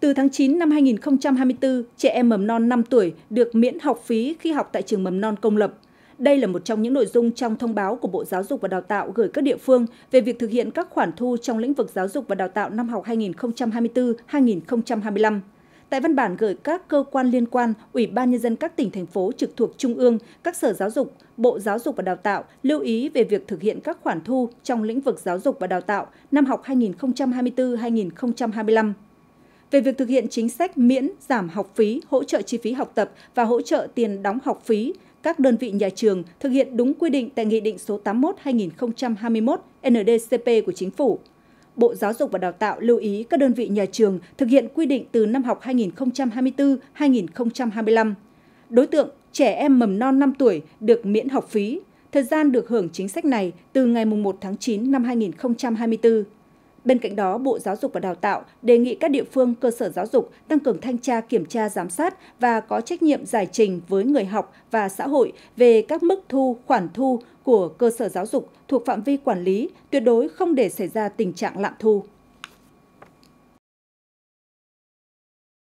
Từ tháng 9 năm 2024, trẻ em mầm non 5 tuổi được miễn học phí khi học tại trường mầm non công lập. Đây là một trong những nội dung trong thông báo của Bộ Giáo dục và Đào tạo gửi các địa phương về việc thực hiện các khoản thu trong lĩnh vực giáo dục và đào tạo năm học 2024-2025. Tại văn bản gửi các cơ quan liên quan, Ủy ban Nhân dân các tỉnh, thành phố trực thuộc Trung ương, các sở giáo dục, Bộ Giáo dục và Đào tạo lưu ý về việc thực hiện các khoản thu trong lĩnh vực giáo dục và đào tạo năm học 2024-2025 về việc thực hiện chính sách miễn giảm học phí, hỗ trợ chi phí học tập và hỗ trợ tiền đóng học phí các đơn vị nhà trường thực hiện đúng quy định tại Nghị định số 81-2021 NDCP của Chính phủ. Bộ Giáo dục và Đào tạo lưu ý các đơn vị nhà trường thực hiện quy định từ năm học 2024-2025. Đối tượng trẻ em mầm non 5 tuổi được miễn học phí. Thời gian được hưởng chính sách này từ ngày 1 tháng 9 năm 2024. Bên cạnh đó, Bộ Giáo dục và Đào tạo đề nghị các địa phương cơ sở giáo dục tăng cường thanh tra kiểm tra giám sát và có trách nhiệm giải trình với người học và xã hội về các mức thu, khoản thu của cơ sở giáo dục thuộc phạm vi quản lý, tuyệt đối không để xảy ra tình trạng lạm thu.